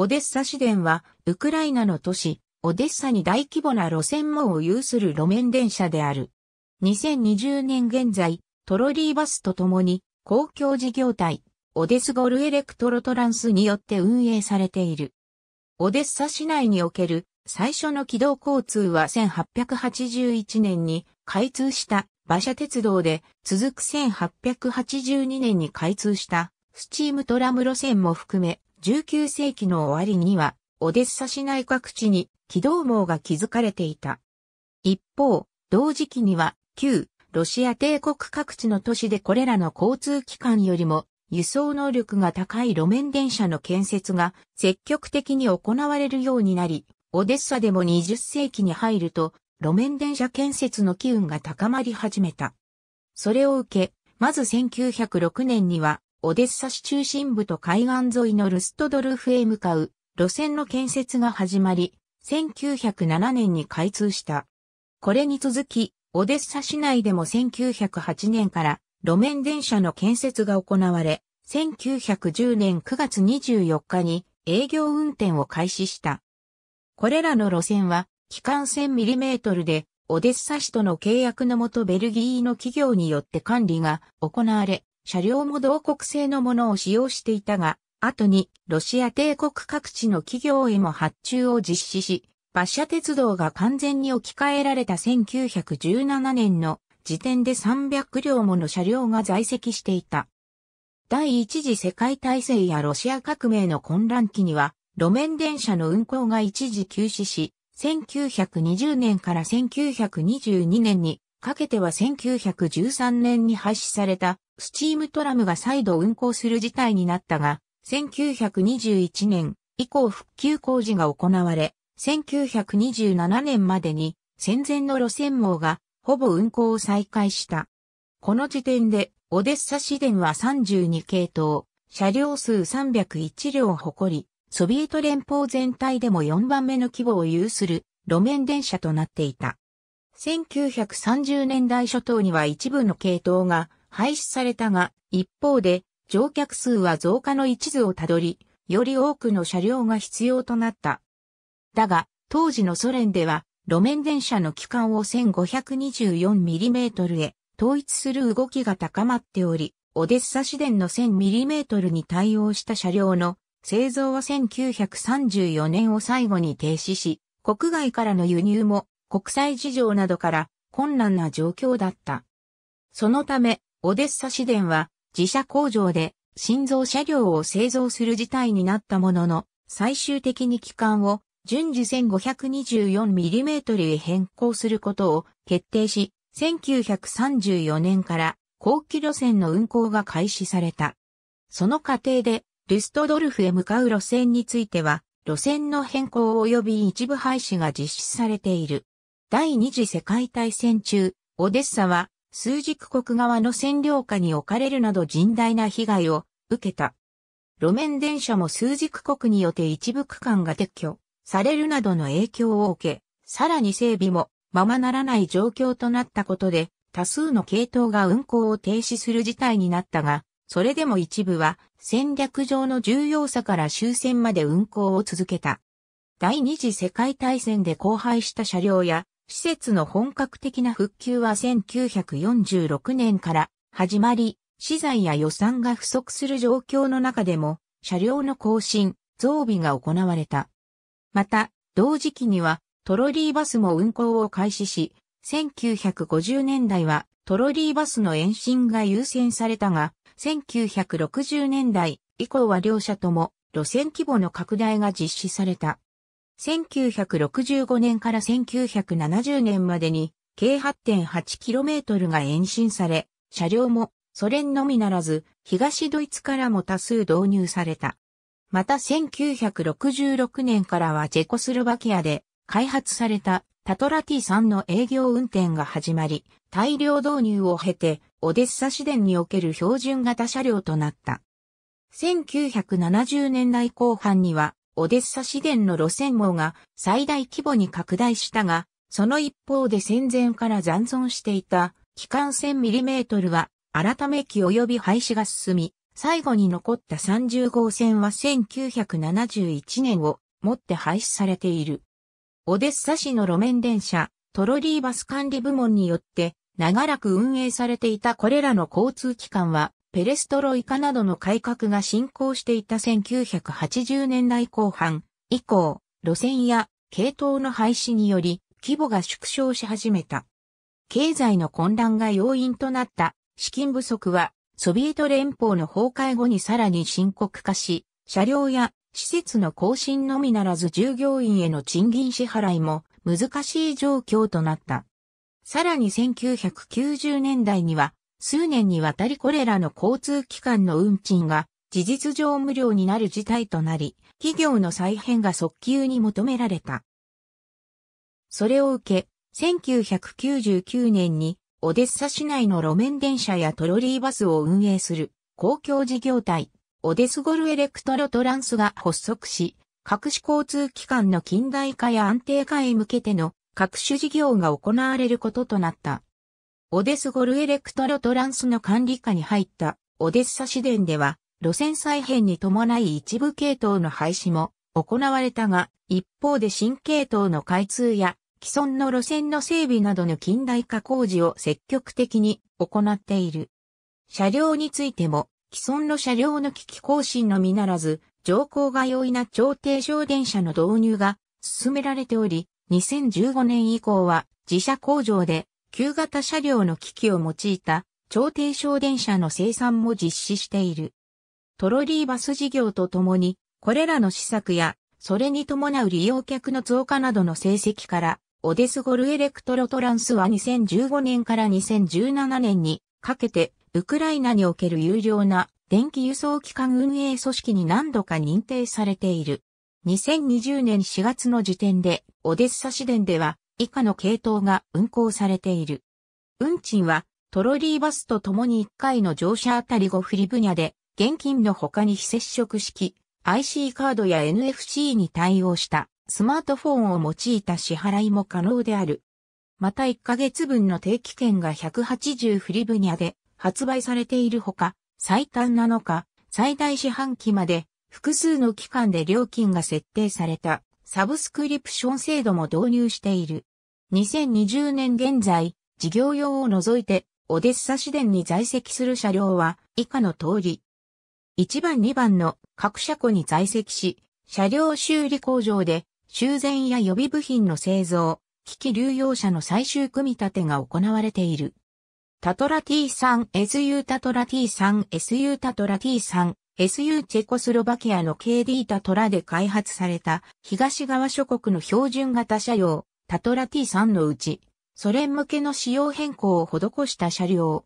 オデッサ市電は、ウクライナの都市、オデッサに大規模な路線網を有する路面電車である。2020年現在、トロリーバスとともに、公共事業体、オデスゴルエレクトロトランスによって運営されている。オデッサ市内における最初の軌道交通は1881年に開通した馬車鉄道で、続く1882年に開通したスチームトラム路線も含め、19世紀の終わりには、オデッサ市内各地に軌道網が築かれていた。一方、同時期には、旧ロシア帝国各地の都市でこれらの交通機関よりも輸送能力が高い路面電車の建設が積極的に行われるようになり、オデッサでも20世紀に入ると路面電車建設の機運が高まり始めた。それを受け、まず1906年にはオデッサ市中心部と海岸沿いのルストドルフへ向かう路線の建設が始まり、1907年に開通した。これに続き、オデッサ市内でも1908年から路面電車の建設が行われ、1910年9月24日に営業運転を開始した。これらの路線は、機関1 0 0 0トルで、オデッサ市との契約のもとベルギーの企業によって管理が行われ、車両も同国製のものを使用していたが、後にロシア帝国各地の企業へも発注を実施し、馬車鉄道が完全に置き換えられた1917年の時点で300両もの車両が在籍していた。第一次世界大戦やロシア革命の混乱期には、路面電車の運行が一時休止し、1920年から1922年にかけては1913年に廃止されたスチームトラムが再度運行する事態になったが、1921年以降復旧工事が行われ、1927年までに戦前の路線網がほぼ運行を再開した。この時点でオデッサ市電は32系統、車両数301両を誇り、ソビエト連邦全体でも4番目の規模を有する路面電車となっていた。1930年代初頭には一部の系統が廃止されたが、一方で乗客数は増加の一途をたどり、より多くの車両が必要となった。だが、当時のソ連では、路面電車の機関を 1524mm へ統一する動きが高まっており、オデッサ市電の 1000mm に対応した車両の製造は1934年を最後に停止し、国外からの輸入も国際事情などから困難な状況だった。そのため、オデッサ市電は自社工場で心臓車両を製造する事態になったものの、最終的に機関を順次 1524mm へ変更することを決定し、1934年から後期路線の運行が開始された。その過程で、ルストドルフへ向かう路線については、路線の変更及び一部廃止が実施されている。第二次世界大戦中、オデッサは枢軸国側の占領下に置かれるなど甚大な被害を受けた。路面電車も枢軸国によって一部区間が撤去されるなどの影響を受け、さらに整備もままならない状況となったことで、多数の系統が運行を停止する事態になったが、それでも一部は戦略上の重要さから終戦まで運行を続けた。第二次世界大戦で荒廃した車両や施設の本格的な復旧は1946年から始まり、資材や予算が不足する状況の中でも、車両の更新、増備が行われた。また、同時期には、トロリーバスも運行を開始し、1950年代はトロリーバスの延伸が優先されたが、1960年代以降は両社とも路線規模の拡大が実施された。1965年から1970年までに計 8.8km が延伸され、車両もソ連のみならず東ドイツからも多数導入された。また1966年からはチェコスロバキアで開発されたタトラティさんの営業運転が始まり、大量導入を経てオデッサ市電における標準型車両となった。1970年代後半にはオデッサ市電の路線網が最大規模に拡大したが、その一方で戦前から残存していた機関線ミリメートルは改め期及び廃止が進み、最後に残った30号線は1971年をもって廃止されている。オデッサ市の路面電車、トロリーバス管理部門によって長らく運営されていたこれらの交通機関はペレストロイカなどの改革が進行していた1980年代後半以降、路線や系統の廃止により規模が縮小し始めた。経済の混乱が要因となった資金不足はソビエト連邦の崩壊後にさらに深刻化し、車両や施設の更新のみならず従業員への賃金支払いも難しい状況となった。さらに1990年代には数年にわたりこれらの交通機関の運賃が事実上無料になる事態となり、企業の再編が速急に求められた。それを受け、1999年にオデッサ市内の路面電車やトロリーバスを運営する公共事業体、オデスゴルエレクトロトランスが発足し、各種交通機関の近代化や安定化へ向けての各種事業が行われることとなった。オデスゴルエレクトロトランスの管理下に入ったオデッサ市電では路線再編に伴い一部系統の廃止も行われたが、一方で新系統の開通や既存の路線の整備などの近代化工事を積極的に行っている。車両についても既存の車両の機器更新のみならず、乗降が容易な超低省電車の導入が進められており、2015年以降は自社工場で旧型車両の機器を用いた超低省電車の生産も実施している。トロリーバス事業とともに、これらの施策や、それに伴う利用客の増加などの成績から、オデスゴルエレクトロトランスは2015年から2017年にかけて、ウクライナにおける有料な電気輸送機関運営組織に何度か認定されている。2020年4月の時点で、オデッサ市電では、以下の系統が運行されている。運賃はトロリーバスと共に1回の乗車あたり5リブ分野で、現金の他に非接触式、IC カードや NFC に対応したスマートフォンを用いた支払いも可能である。また1ヶ月分の定期券が180フリブニャで発売されているほか、最短7日、最大四半期まで複数の期間で料金が設定されたサブスクリプション制度も導入している。2020年現在、事業用を除いて、オデッサ市電に在籍する車両は、以下の通り。1番2番の各車庫に在籍し、車両修理工場で、修繕や予備部品の製造、機器流用車の最終組み立てが行われている。タトラ T3SU タトラ T3SU タトラ T3 SU チェコスロバキアの KD タトラで開発された東側諸国の標準型車両タトラ T3 のうちソ連向けの仕様変更を施した車両。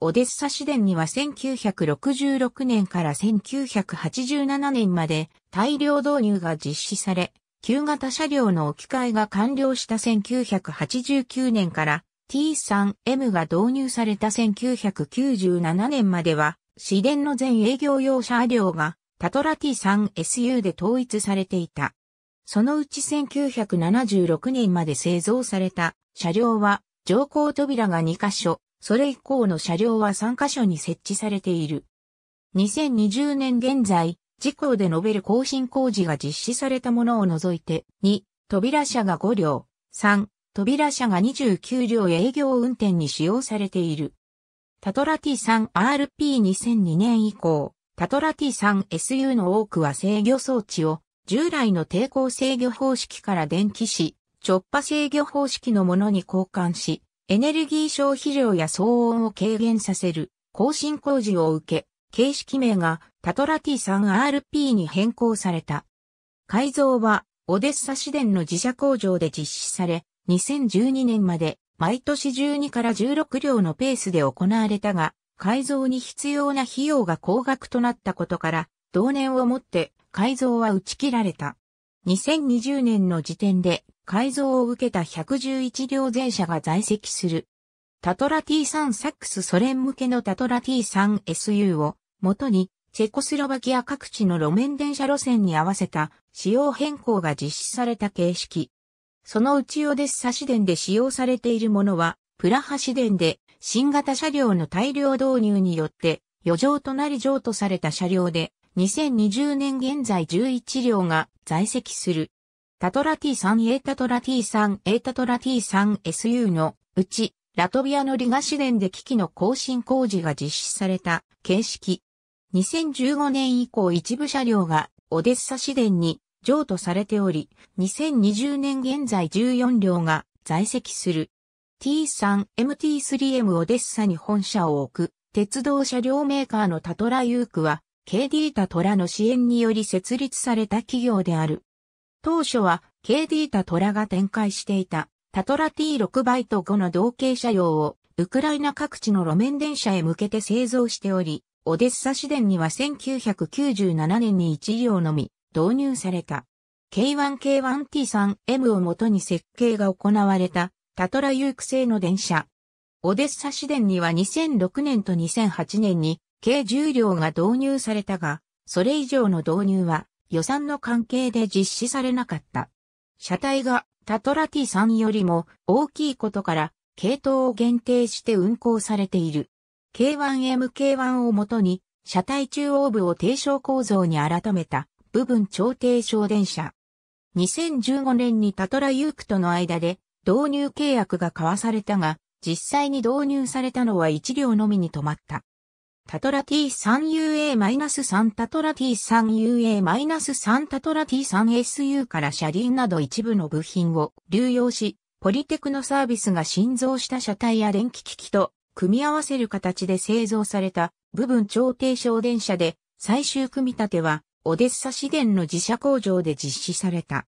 オデッサ市電には1966年から1987年まで大量導入が実施され、旧型車両の置き換えが完了した1989年から T3M が導入された1997年までは市電の全営業用車両がタトラ T3SU で統一されていた。そのうち1976年まで製造された車両は乗降扉が2箇所、それ以降の車両は3箇所に設置されている。2020年現在、事故で述べる更新工事が実施されたものを除いて、2、扉車が5両、3、扉車が29両営業運転に使用されている。タトラ T3RP2002 年以降、タトラ T3SU の多くは制御装置を従来の抵抗制御方式から電気し、直波制御方式のものに交換し、エネルギー消費量や騒音を軽減させる更新工事を受け、形式名がタトラ T3RP に変更された。改造はオデッサ市電の自社工場で実施され、2012年まで毎年12から16両のペースで行われたが、改造に必要な費用が高額となったことから、同年をもって改造は打ち切られた。2020年の時点で改造を受けた111両全車が在籍する。タトラ T3 サックスソ連向けのタトラ T3SU を元にチェコスロバキア各地の路面電車路線に合わせた仕様変更が実施された形式。そのうちオデッサ市電で使用されているものは、プラハ市電で新型車両の大量導入によって余剰となり譲渡された車両で、2020年現在11両が在籍する。タトラ T3A タトラ T3A タトラ T3SU のうち、ラトビアのリガ市電で機器の更新工事が実施された形式。2015年以降一部車両がオデッサ市電に譲渡されており、2020年現在14両が在籍する。T3、MT3M オデッサに本社を置く、鉄道車両メーカーのタトラユークは、KD タトラの支援により設立された企業である。当初は KD タトラが展開していたタトラ T6 バイト5の同型車両をウクライナ各地の路面電車へ向けて製造しており、オデッサ市電には1997年に1両のみ導入された。K1K1T3M をもとに設計が行われたタトラ有育製の電車。オデッサ市電には2006年と2008年に計重量が導入されたが、それ以上の導入は予算の関係で実施されなかった。車体がタトラ T3 よりも大きいことから系統を限定して運行されている。K1MK1 をもとに車体中央部を低床構造に改めた部分調停省電車。2015年にタトラユークとの間で導入契約が交わされたが、実際に導入されたのは1両のみに止まった。タトラ T3UA-3 タトラ T3UA-3 タトラ T3SU から車輪など一部の部品を流用し、ポリテクノサービスが新造した車体や電気機器と組み合わせる形で製造された部分超低省電車で最終組み立てはオデッサ市電の自社工場で実施された。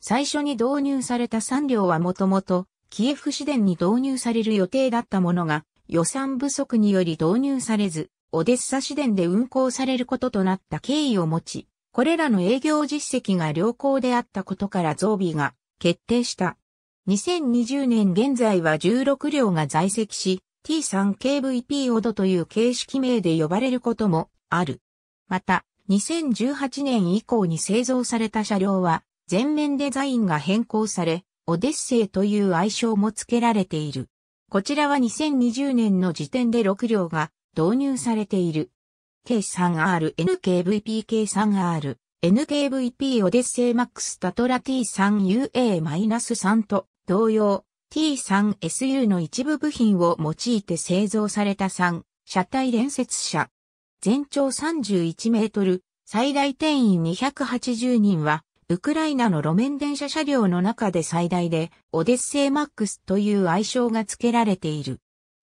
最初に導入された3両はもともと、キエフ市電に導入される予定だったものが、予算不足により導入されず、オデッサ市電で運行されることとなった経緯を持ち、これらの営業実績が良好であったことから増備が決定した。2020年現在は16両が在籍し、T3KVP オドという形式名で呼ばれることもある。また、2018年以降に製造された車両は、全面デザインが変更され、オデッセイという愛称も付けられている。こちらは2020年の時点で6両が導入されている。K3R、NKVP、K3R、NKVP オデッセイ MAX タトラ T3UA-3 と同様 T3SU の一部部品を用いて製造された3車体連接車全長31メートル、最大定員280人は、ウクライナの路面電車車両の中で最大で、オデッセイマックスという愛称が付けられている。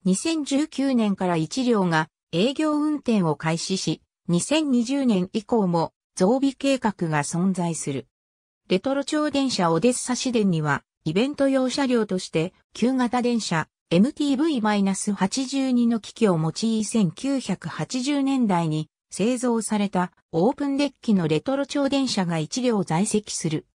2019年から1両が営業運転を開始し、2020年以降も増備計画が存在する。レトロ超電車オデッサ市電には、イベント用車両として、旧型電車、MTV-82 の機器を用い1980年代に製造されたオープンデッキのレトロ超電車が1両在籍する。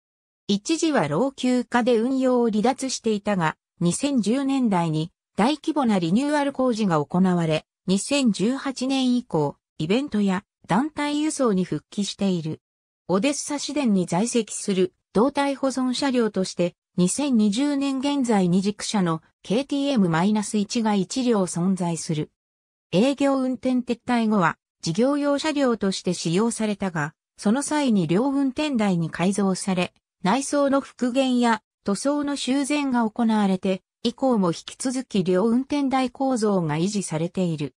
一時は老朽化で運用を離脱していたが、2010年代に大規模なリニューアル工事が行われ、2018年以降、イベントや団体輸送に復帰している。オデッサ市電に在籍する動体保存車両として、2020年現在二軸車の KTM-1 が1両存在する。営業運転撤退後は、事業用車両として使用されたが、その際に両運転台に改造され、内装の復元や塗装の修繕が行われて、以降も引き続き両運転台構造が維持されている。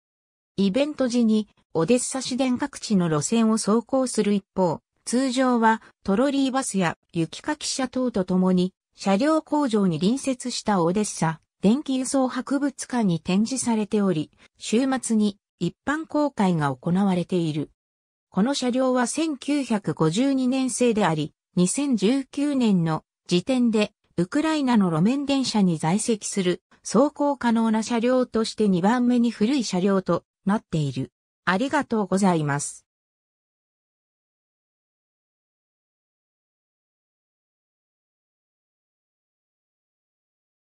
イベント時に、オデッサ市電各地の路線を走行する一方、通常はトロリーバスや雪かき車等とともに車両工場に隣接したオデッサ電気輸送博物館に展示されており、週末に一般公開が行われている。この車両は1952年製であり、2019年の時点でウクライナの路面電車に在籍する走行可能な車両として2番目に古い車両となっている。ありがとうございます。